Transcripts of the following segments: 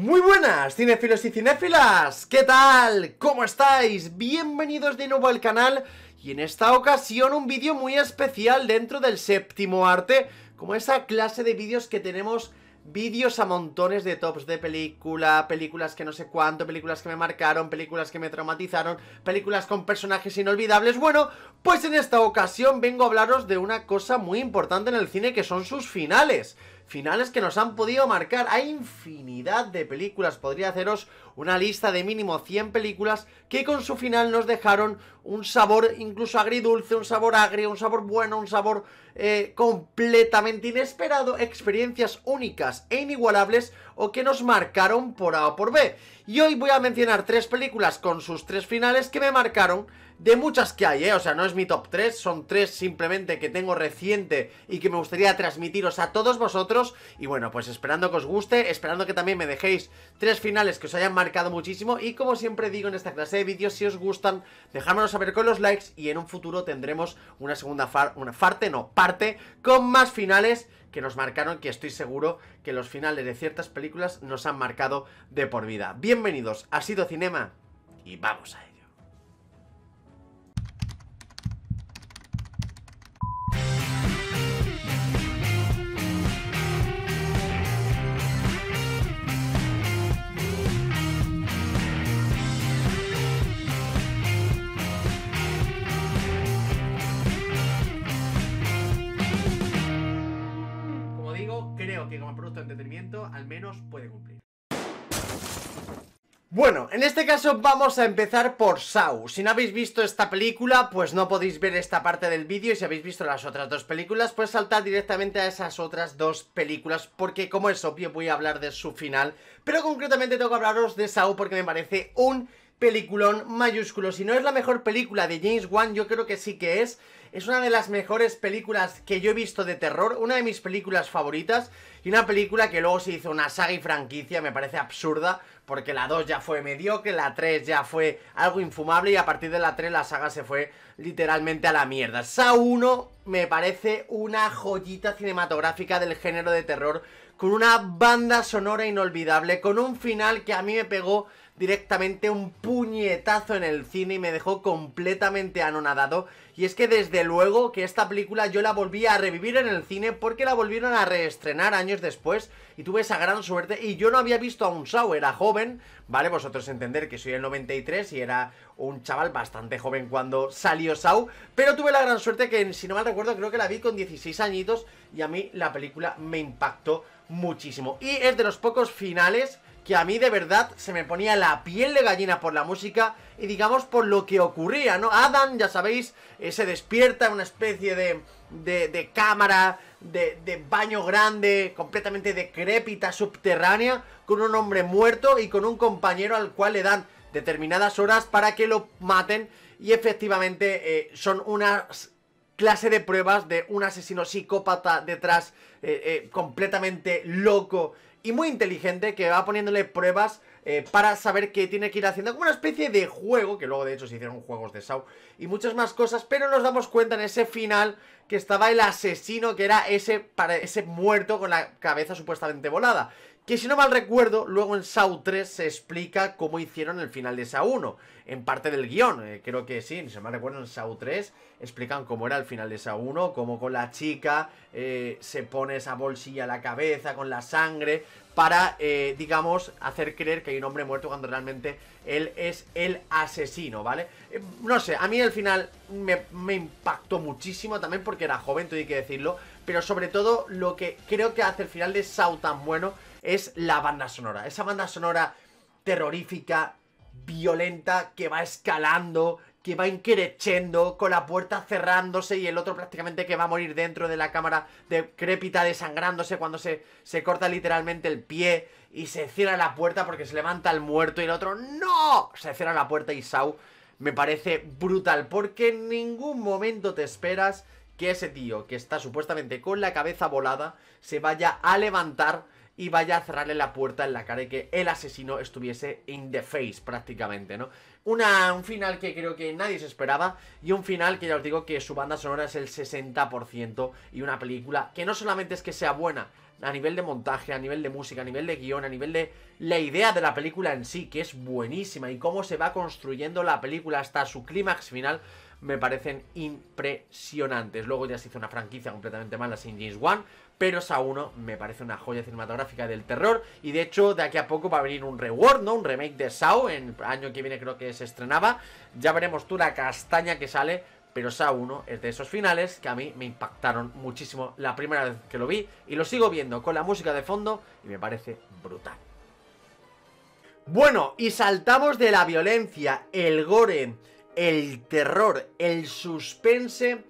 Muy buenas, cinéfilos y cinéfilas, ¿qué tal? ¿Cómo estáis? Bienvenidos de nuevo al canal y en esta ocasión un vídeo muy especial dentro del séptimo arte, como esa clase de vídeos que tenemos vídeos a montones de tops de película, películas que no sé cuánto, películas que me marcaron, películas que me traumatizaron, películas con personajes inolvidables. Bueno, pues en esta ocasión vengo a hablaros de una cosa muy importante en el cine que son sus finales finales que nos han podido marcar. Hay infinidad de películas. Podría haceros una lista de mínimo 100 películas que con su final nos dejaron un sabor incluso agridulce, un sabor agrio, un sabor bueno, un sabor eh, completamente inesperado. Experiencias únicas e inigualables o que nos marcaron por A o por B. Y hoy voy a mencionar tres películas con sus tres finales que me marcaron de muchas que hay, ¿eh? O sea, no es mi top 3, son tres simplemente que tengo reciente y que me gustaría transmitiros a todos vosotros. Y bueno, pues esperando que os guste, esperando que también me dejéis tres finales que os hayan marcado muchísimo. Y como siempre digo en esta clase de vídeos, si os gustan, dejármelo saber con los likes y en un futuro tendremos una segunda una parte, no, parte, con más finales que nos marcaron, que estoy seguro que los finales de ciertas películas nos han marcado de por vida. Bienvenidos, ha sido Cinema y vamos a ello. Bueno, en este caso vamos a empezar por Saw. Si no habéis visto esta película, pues no podéis ver esta parte del vídeo y si habéis visto las otras dos películas, pues saltad directamente a esas otras dos películas porque como es obvio voy a hablar de su final, pero concretamente tengo que hablaros de Saw porque me parece un peliculón mayúsculo. Si no es la mejor película de James Wan, yo creo que sí que es. Es una de las mejores películas que yo he visto de terror, una de mis películas favoritas y una película que luego se hizo una saga y franquicia, me parece absurda, porque la 2 ya fue mediocre, la 3 ya fue algo infumable y a partir de la 3 la saga se fue literalmente a la mierda. Sa 1 me parece una joyita cinematográfica del género de terror, con una banda sonora inolvidable, con un final que a mí me pegó directamente un puñetazo en el cine y me dejó completamente anonadado. Y es que desde luego que esta película yo la volví a revivir en el cine porque la volvieron a reestrenar años después y tuve esa gran suerte y yo no había visto a un Shaw, era joven, ¿vale? Vosotros entender que soy el 93 y era un chaval bastante joven cuando salió Shaw, pero tuve la gran suerte que si no mal recuerdo creo que la vi con 16 añitos y a mí la película me impactó muchísimo. Y es de los pocos finales que a mí de verdad se me ponía la piel de gallina por la música y digamos por lo que ocurría, ¿no? Adam, ya sabéis, eh, se despierta en una especie de, de, cámara, de, de, baño grande, completamente decrépita, subterránea, con un hombre muerto y con un compañero al cual le dan determinadas horas para que lo maten y efectivamente eh, son unas clase de pruebas de un asesino psicópata detrás, eh, completamente loco y muy inteligente que va poniéndole pruebas eh, para saber qué tiene que ir haciendo, como una especie de juego, que luego de hecho se hicieron juegos de Saw y muchas más cosas, pero nos damos cuenta en ese final que estaba el asesino, que era ese, para, ese muerto con la cabeza supuestamente volada. Que si no mal recuerdo, luego en Saw 3 se explica cómo hicieron el final de Saw 1, en parte del guión, eh, creo que sí, si no mal recuerdo en Saw 3 explican cómo era el final de Saw 1, cómo con la chica eh, se pone esa bolsilla a la cabeza con la sangre para, eh, digamos, hacer creer que hay un hombre muerto cuando realmente él es el asesino, ¿vale? no sé, a mí el final me, impactó muchísimo también porque era joven, tuve que decirlo, pero sobre todo lo que creo que hace el final de Saw tan bueno es la banda sonora. Esa banda sonora terrorífica, violenta, que va escalando, que va increchendo, con la puerta cerrándose y el otro prácticamente que va a morir dentro de la cámara decrépita, desangrándose cuando se, se corta literalmente el pie y se cierra la puerta porque se levanta el muerto y el otro ¡No! Se cierra la puerta y Sau me parece brutal porque en ningún momento te esperas que ese tío que está supuestamente con la cabeza volada se vaya a levantar y vaya a cerrarle la puerta en la cara y que el asesino estuviese in the face prácticamente, ¿no? Una, un final que creo que nadie se esperaba y un final que ya os digo que su banda sonora es el 60% y una película que no solamente es que sea buena, a nivel de montaje, a nivel de música, a nivel de guión, a nivel de la idea de la película en sí, que es buenísima, y cómo se va construyendo la película hasta su clímax final, me parecen impresionantes. Luego ya se hizo una franquicia completamente mala sin James Wan, pero Sa 1 me parece una joya cinematográfica del terror y de hecho de aquí a poco va a venir un reward, ¿no? Un remake de SAO. en el año que viene creo que se estrenaba, ya veremos tú la castaña que sale, pero Sa 1 es de esos finales que a mí me impactaron muchísimo la primera vez que lo vi y lo sigo viendo con la música de fondo y me parece brutal. Bueno, y saltamos de la violencia, el gore, el terror, el suspense,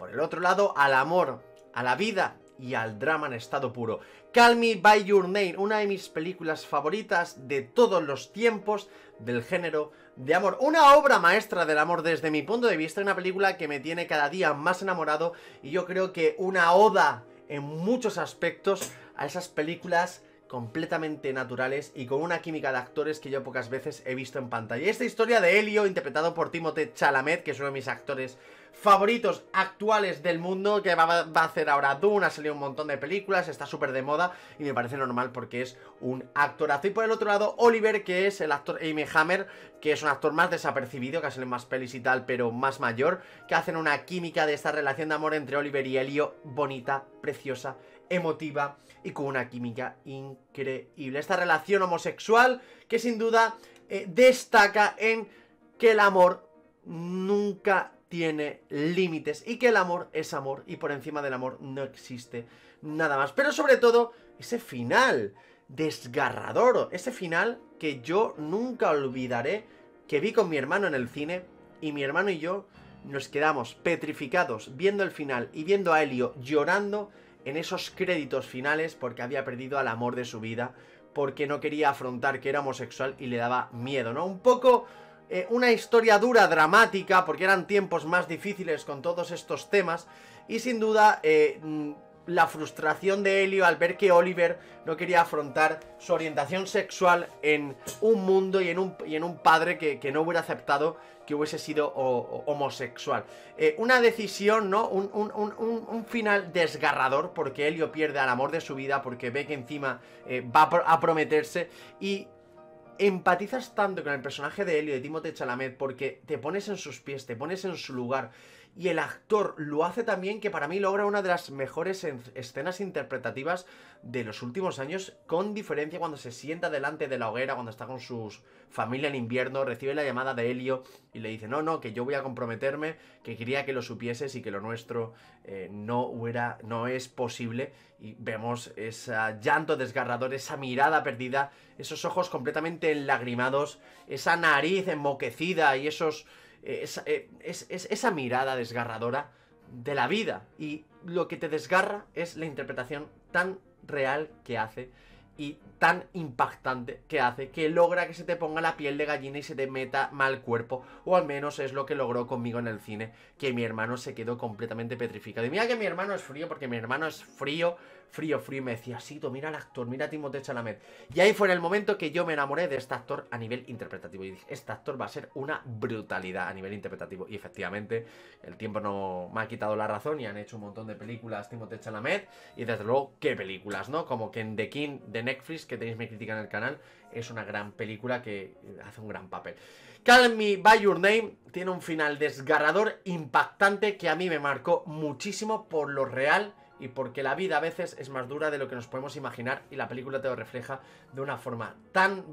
por el otro lado, al amor, a la vida, y al drama en estado puro. Call Me By Your Name, una de mis películas favoritas de todos los tiempos del género de amor. Una obra maestra del amor desde mi punto de vista, una película que me tiene cada día más enamorado y yo creo que una oda en muchos aspectos a esas películas completamente naturales y con una química de actores que yo pocas veces he visto en pantalla. Esta historia de Helio, interpretado por Timothée Chalamet, que es uno de mis actores favoritos actuales del mundo, que va, a hacer ahora Dune, ha salido un montón de películas, está súper de moda y me parece normal porque es un actorazo. Y por el otro lado, Oliver, que es el actor Amy Hammer, que es un actor más desapercibido, que ha salido más pelis y tal, pero más mayor, que hacen una química de esta relación de amor entre Oliver y Helio bonita, preciosa emotiva y con una química increíble. Esta relación homosexual que sin duda eh, destaca en que el amor nunca tiene límites y que el amor es amor y por encima del amor no existe nada más. Pero sobre todo ese final desgarrador, ese final que yo nunca olvidaré, que vi con mi hermano en el cine y mi hermano y yo nos quedamos petrificados viendo el final y viendo a Helio llorando en esos créditos finales porque había perdido al amor de su vida, porque no quería afrontar que era homosexual y le daba miedo, ¿no? Un poco eh, una historia dura, dramática, porque eran tiempos más difíciles con todos estos temas y sin duda eh, mm, la frustración de Helio al ver que Oliver no quería afrontar su orientación sexual en un mundo y en un, en un padre que, no hubiera aceptado que hubiese sido homosexual. Eh, una decisión, ¿no? Un, final desgarrador porque Helio pierde al amor de su vida porque ve que encima eh, va a prometerse y empatizas tanto con el personaje de Helio de Timote Chalamet porque te pones en sus pies, te pones en su lugar y el actor lo hace también que para mí logra una de las mejores escenas interpretativas de los últimos años, con diferencia cuando se sienta delante de la hoguera, cuando está con sus familia en invierno, recibe la llamada de Helio y le dice, no, no, que yo voy a comprometerme, que quería que lo supieses y que lo nuestro eh, no, era, no es posible. Y vemos ese llanto desgarrador, esa mirada perdida, esos ojos completamente enlagrimados, esa nariz enmoquecida y esos esa, eh, es, es, esa mirada desgarradora de la vida. Y lo que te desgarra es la interpretación tan real que hace y tan impactante que hace, que logra que se te ponga la piel de gallina y se te meta mal cuerpo, o al menos es lo que logró conmigo en el cine, que mi hermano se quedó completamente petrificado. Y mira que mi hermano es frío, porque mi hermano es frío, frío, frío, y me decía, Sito, mira al actor, mira a Timothée Chalamet. Y ahí fue en el momento que yo me enamoré de este actor a nivel interpretativo, y dije, este actor va a ser una brutalidad a nivel interpretativo, y efectivamente, el tiempo no me ha quitado la razón, y han hecho un montón de películas Timothée Chalamet, y desde luego, qué películas, ¿no? Como que en The King, The Netflix, que tenéis mi crítica en el canal. Es una gran película que eh, hace un gran papel. Call Me By Your Name tiene un final desgarrador, impactante, que a mí me marcó muchísimo por lo real y porque la vida a veces es más dura de lo que nos podemos imaginar y la película te lo refleja de una forma tan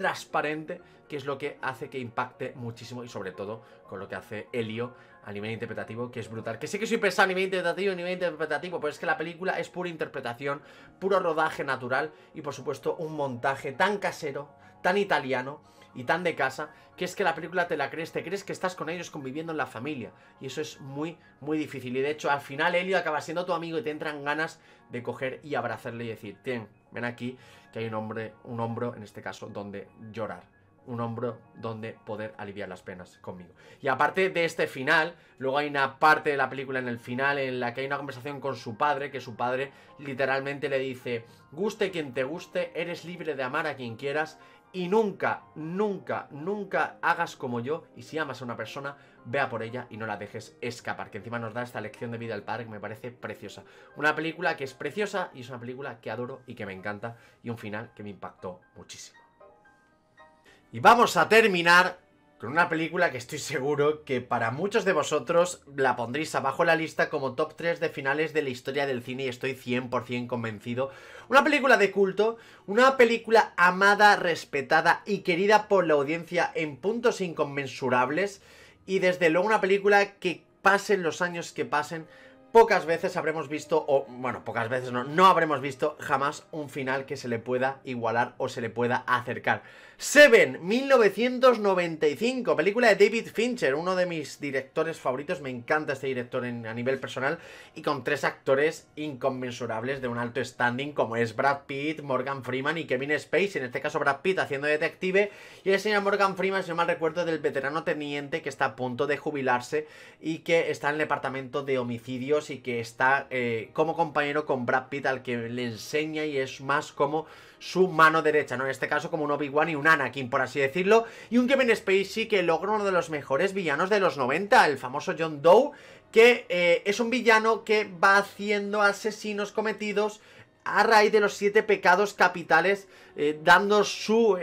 transparente, que es lo que hace que impacte muchísimo y sobre todo con lo que hace Helio a nivel interpretativo, que es brutal. Que sé que soy pesado a nivel interpretativo, nivel interpretativo, pero es que la película es pura interpretación, puro rodaje natural y por supuesto un montaje tan casero, tan italiano y tan de casa, que es que la película te la crees, te crees que estás con ellos conviviendo en la familia. Y eso es muy, muy difícil. Y de hecho, al final Helio acaba siendo tu amigo y te entran ganas de coger y abrazarle y decir, ten, Ven aquí que hay un, hombre, un hombro, en este caso, donde llorar. Un hombro donde poder aliviar las penas conmigo. Y aparte de este final, luego hay una parte de la película en el final en la que hay una conversación con su padre, que su padre literalmente le dice, guste quien te guste, eres libre de amar a quien quieras y nunca, nunca, nunca hagas como yo. Y si amas a una persona, vea por ella y no la dejes escapar. Que encima nos da esta lección de vida al padre que me parece preciosa. Una película que es preciosa y es una película que adoro y que me encanta. Y un final que me impactó muchísimo. Y vamos a terminar con una película que estoy seguro que para muchos de vosotros la pondréis abajo en la lista como top 3 de finales de la historia del cine y estoy 100% convencido. Una película de culto, una película amada, respetada y querida por la audiencia en puntos inconmensurables y desde luego una película que pasen los años que pasen pocas veces habremos visto, o bueno, pocas veces no, no habremos visto jamás un final que se le pueda igualar o se le pueda acercar. Seven, 1995, película de David Fincher, uno de mis directores favoritos, me encanta este director a nivel personal, y con tres actores inconmensurables de un alto standing como es Brad Pitt, Morgan Freeman y Kevin Spacey, en este caso Brad Pitt haciendo detective, y el señor Morgan Freeman, si no mal recuerdo, del veterano teniente que está a punto de jubilarse y que está en el departamento de homicidios y que está eh, como compañero con Brad Pitt al que le enseña y es más como su mano derecha, ¿no? En este caso como un Obi-Wan y un Anakin, por así decirlo. Y un Kevin Spacey que logra uno de los mejores villanos de los 90, el famoso John Doe, que eh, es un villano que va haciendo asesinos cometidos a raíz de los siete pecados capitales, eh, dando su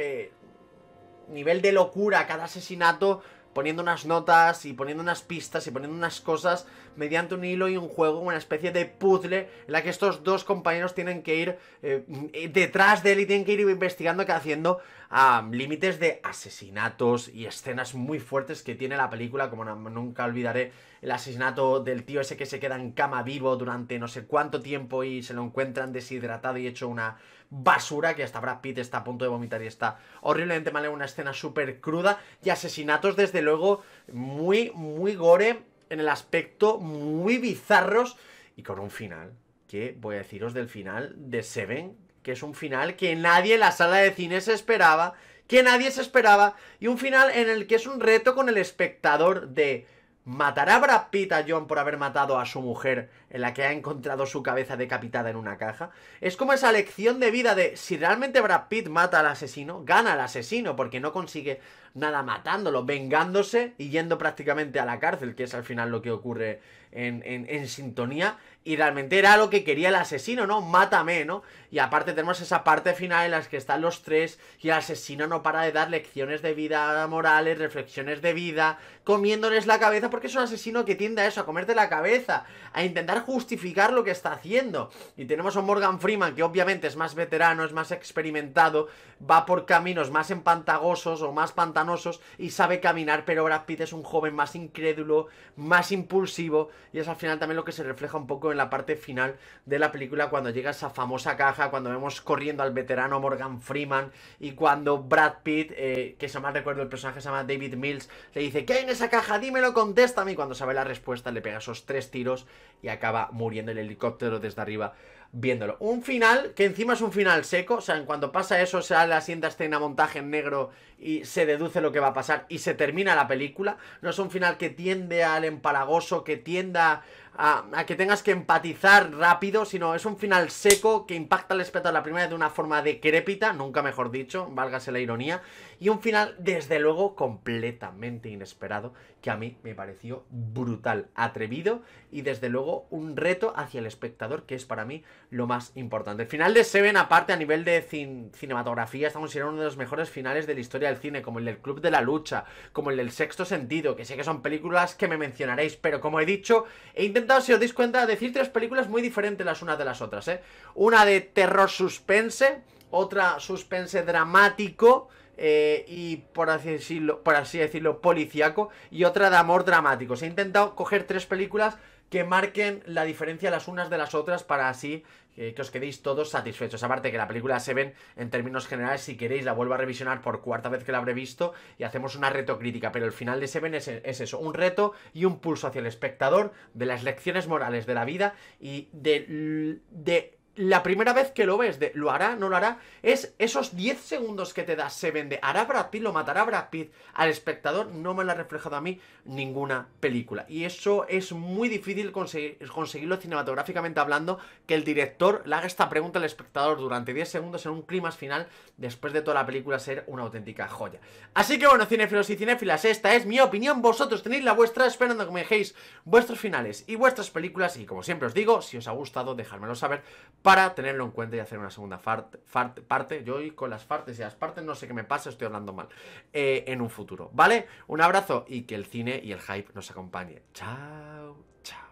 nivel de locura a cada asesinato, poniendo unas notas y poniendo unas pistas y poniendo unas cosas mediante un hilo y un juego, una especie de puzzle en la que estos dos compañeros tienen que ir eh, mm, detrás de él y tienen que ir investigando qué haciendo a ah, límites de asesinatos y escenas muy fuertes que tiene la película, como nunca olvidaré el asesinato del tío ese que se queda en cama vivo durante no sé cuánto tiempo y se lo encuentran deshidratado y hecho una basura que hasta Brad Pitt está a punto de vomitar y está horriblemente mal en una escena súper cruda y asesinatos desde luego muy, muy gore en el aspecto muy bizarros y con un final. Que voy a deciros del final de Seven, que es un final que nadie en la sala de cine se esperaba, que nadie se esperaba, y un final en el que es un reto con el espectador de ¿matará Brad Pitt a John por haber matado a su mujer en la que ha encontrado su cabeza decapitada en una caja? Es como esa lección de vida de si realmente Brad Pitt mata al asesino, gana al asesino porque no consigue nada matándolo, vengándose y yendo prácticamente a la cárcel, que es al final lo que ocurre en, sintonía y realmente era lo que quería el asesino, ¿no? Mátame, ¿no? Y aparte tenemos esa parte final en la que están los tres y el asesino no para de dar lecciones de vida morales, reflexiones de vida, comiéndoles la cabeza porque es un asesino que tiende a eso, a comerte la cabeza, a intentar justificar lo que está haciendo. Y tenemos a Morgan Freeman que obviamente es más veterano, es más experimentado, va por caminos más empantagosos o más pantanosos y sabe caminar, pero Brad Pitt es un joven más incrédulo, más impulsivo y es al final también lo que se refleja un poco en la parte final de la película, cuando llega esa famosa caja, cuando vemos corriendo al veterano Morgan Freeman y cuando Brad Pitt, eh, que se más recuerdo el personaje se llama David Mills, le dice, ¿qué hay en esa caja? Dímelo, contéstame. Y cuando sabe la respuesta le pega esos tres tiros y acaba muriendo el helicóptero desde arriba viéndolo. Un final que encima es un final seco, o sea, en cuanto pasa eso, sale la siguiente escena, montaje en negro y se deduce lo que va a pasar y se termina la película. No es un final que tiende al empalagoso, que tienda a, que tengas que empatizar rápido, sino es un final seco que impacta al espectador la primera de una forma decrépita, nunca mejor dicho, válgase la ironía, y un final desde luego completamente inesperado, que a mí me pareció brutal, atrevido y desde luego un reto hacia el espectador, que es para mí lo más importante. El final de Seven, aparte a nivel de cinematografía, está considerado uno de los mejores finales de la historia del cine, como el del Club de la Lucha, como el del Sexto Sentido, que sé que son películas que me mencionaréis, pero como he dicho, he intentado si os dais cuenta, decir tres películas muy diferentes las unas de las otras, ¿eh? Una de terror suspense, otra suspense dramático, eh, y por así decirlo, por así decirlo, policiaco, y otra de amor dramático. Se ha intentado coger tres películas que marquen la diferencia las unas de las otras para así eh, que os quedéis todos satisfechos. Aparte que la película se ven en términos generales, si queréis la vuelvo a revisionar por cuarta vez que la habré visto y hacemos una reto crítica, pero el final de Seven es, es eso, un reto y un pulso hacia el espectador de las lecciones morales de la vida y de, de la primera vez que lo ves de lo hará, no lo hará, es esos 10 segundos que te da, se vende, hará Brad Pitt, lo matará Brad Pitt, al espectador no me lo ha reflejado a mí ninguna película. Y eso es muy difícil conseguirlo cinematográficamente hablando, que el director le haga esta pregunta al espectador durante 10 segundos en un clima final, después de toda la película ser una auténtica joya. Así que bueno, cinéfilos y cinéfilas, esta es mi opinión, vosotros tenéis la vuestra, esperando que me dejéis vuestros finales y vuestras películas, y como siempre os digo, si os ha gustado, dejármelo saber para tenerlo en cuenta y hacer una segunda parte. Yo hoy con las partes y las partes no sé qué me pasa, estoy hablando mal. Eh, en un futuro, ¿vale? Un abrazo y que el cine y el hype nos acompañe. Chao, chao.